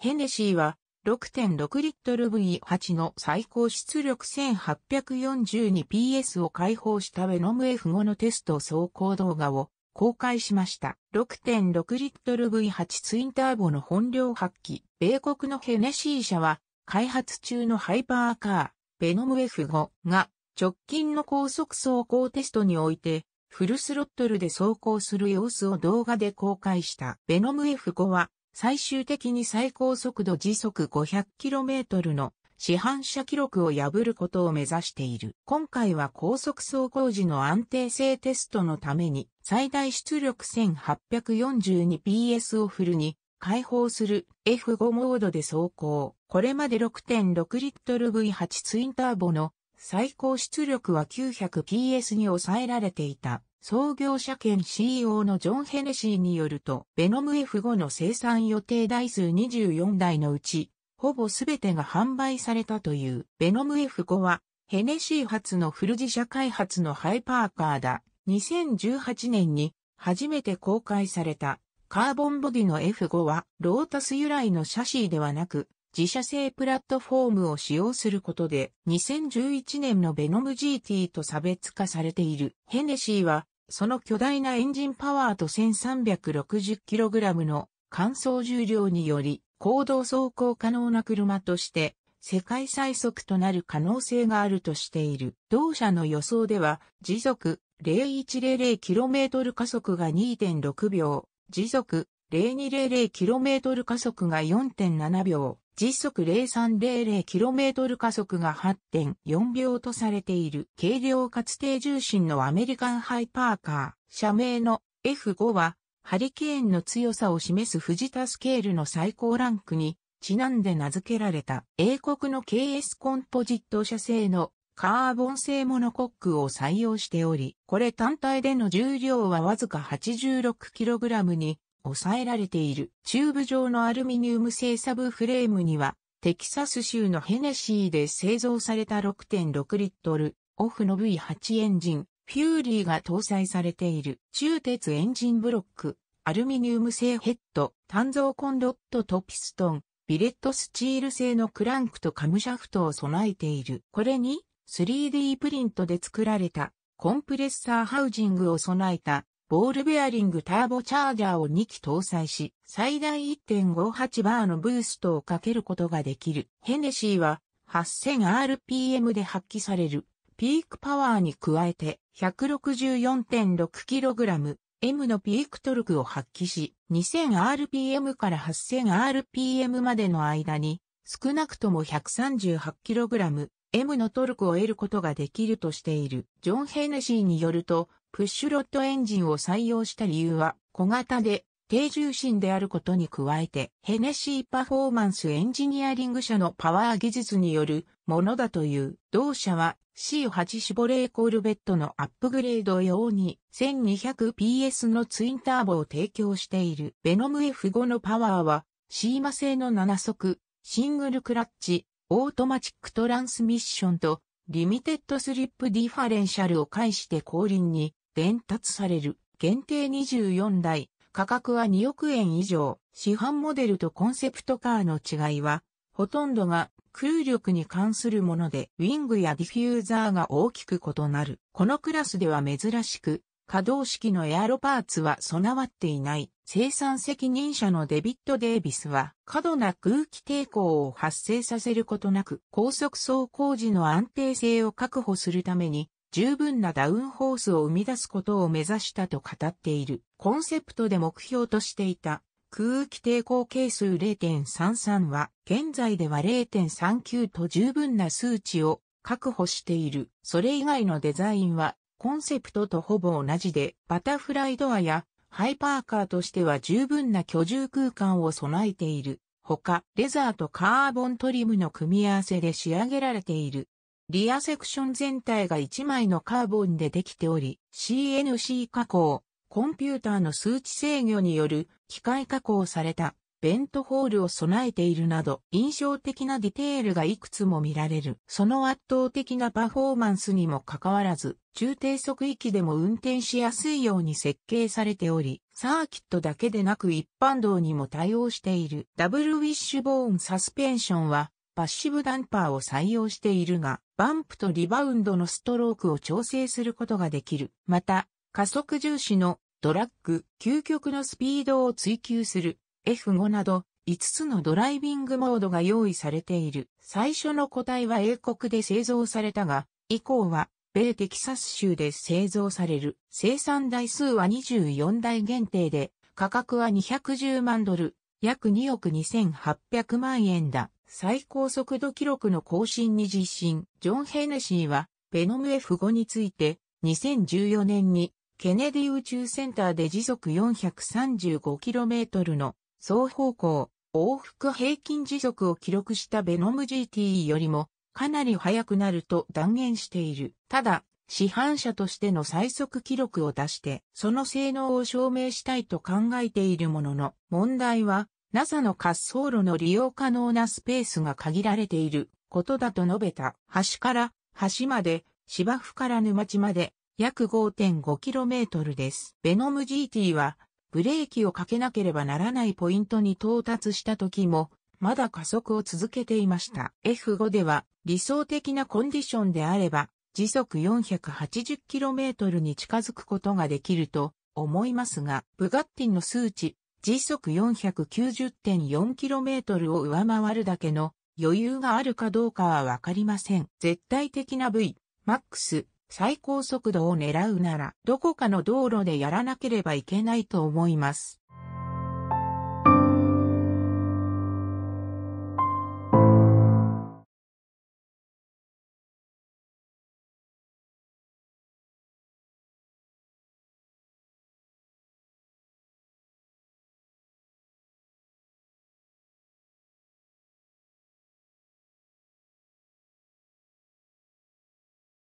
ヘネシーは6.6リットル V8 の最高出力 1842PS を開放したベノム F5 のテスト走行動画を公開しました。6.6リットル V8 ツインターボの本領発揮。米国のヘネシー社は開発中のハイパーカー、ベノム F5 が直近の高速走行テストにおいてフルスロットルで走行する様子を動画で公開した。ベノム F5 は最終的に最高速度時速 500km の市販車記録を破ることを目指している。今回は高速走行時の安定性テストのために最大出力 1842PS をフルに開放する F5 モードで走行。これまで6.6リットル V8 ツインターボの最高出力は 900PS に抑えられていた。創業者兼 CEO のジョン・ヘネシーによると、ベノム F5 の生産予定台数24台のうち、ほぼすべてが販売されたという、ベノム F5 は、ヘネシー発のフル自社開発のハイパーカーだ。2018年に初めて公開されたカーボンボディの F5 はロータス由来のシャシーではなく自社製プラットフォームを使用することで2011年のベノム GT と差別化されている。ヘネシーはその巨大なエンジンパワーと 1360kg の乾燥重量により行動走行可能な車として世界最速となる可能性があるとしている。同社の予想では時速 0100km 加速が2.6秒、時速 0200km 加速が4.7秒、時速 0300km 加速が8.4秒とされている軽量かつ低重心のアメリカンハイパーカー、社名の F5 はハリケーンの強さを示すフジタスケールの最高ランクにちなんで名付けられた英国の KS コンポジット社製のカーボン製モノコックを採用しており、これ単体での重量はわずか 86kg に抑えられている。チューブ状のアルミニウム製サブフレームには、テキサス州のヘネシーで製造された6.6リットルオフの V8 エンジン、フューリーが搭載されている中鉄エンジンブロック、アルミニウム製ヘッド、単造コンロットとピストン、ビレットスチール製のクランクとカムシャフトを備えている。これに 3D プリントで作られたコンプレッサーハウジングを備えたボールベアリングターボチャージャーを2機搭載し、最大1.58バーのブーストをかけることができる。ヘネシーは 8000rpm で発揮される。ピークパワーに加えて 164.6kg、M のピークトルクを発揮し、2000rpm から 8000rpm までの間に、少なくとも 138kg、M のトルクを得ることができるとしている。ジョン・ヘネシーによると、プッシュロットエンジンを採用した理由は、小型で低重心であることに加えて、ヘネシーパフォーマンスエンジニアリング社のパワー技術によるものだという、同社は C8 シボレーコールベットのアップグレード用に 1200PS のツインターボを提供しているベノム F5 のパワーは、シーマ製の7速、シングルクラッチ、オートマチックトランスミッションと、リミテッドスリップディファレンシャルを介して後輪に伝達される。限定24台。価格は2億円以上。市販モデルとコンセプトカーの違いは、ほとんどが空力に関するもので、ウィングやディフューザーが大きく異なる。このクラスでは珍しく、可動式のエアロパーツは備わっていない。生産責任者のデビッド・デイビスは、過度な空気抵抗を発生させることなく、高速走行時の安定性を確保するために、十分なダウンホースを生み出すことを目指したと語っている。コンセプトで目標としていた空気抵抗係数0.33は現在では0.39と十分な数値を確保している。それ以外のデザインはコンセプトとほぼ同じでバタフライドアやハイパーカーとしては十分な居住空間を備えている。他、レザーとカーボントリムの組み合わせで仕上げられている。リアセクション全体が1枚のカーボンでできており、CNC 加工、コンピューターの数値制御による機械加工されたベントホールを備えているなど印象的なディテールがいくつも見られる。その圧倒的なパフォーマンスにもかかわらず、中低速域でも運転しやすいように設計されており、サーキットだけでなく一般道にも対応している。ダブルウィッシュボーンサスペンションはパッシブダンパーを採用しているが、バンプとリバウンドのストロークを調整することができる。また、加速重視のドラッグ、究極のスピードを追求する F5 など5つのドライビングモードが用意されている。最初の個体は英国で製造されたが、以降は米テキサス州で製造される。生産台数は24台限定で、価格は210万ドル、約2億2800万円だ。最高速度記録の更新に実施。ジョン・ヘネシーは、ベノム F5 について、2014年に、ケネディ宇宙センターで時速 435km の双方向往復平均時速を記録したベノム GTE よりもかなり速くなると断言している。ただ、市販車としての最速記録を出して、その性能を証明したいと考えているものの、問題は、NASA の滑走路の利用可能なスペースが限られていることだと述べた。橋から橋まで、芝生から沼地まで約 5.5km です。ベノム GT はブレーキをかけなければならないポイントに到達した時も、まだ加速を続けていました。F5 では理想的なコンディションであれば、時速 480km に近づくことができると思いますが、ブガッティンの数値時速 490.4km を上回るだけの余裕があるかどうかはわかりません。絶対的な V、MAX、最高速度を狙うなら、どこかの道路でやらなければいけないと思います。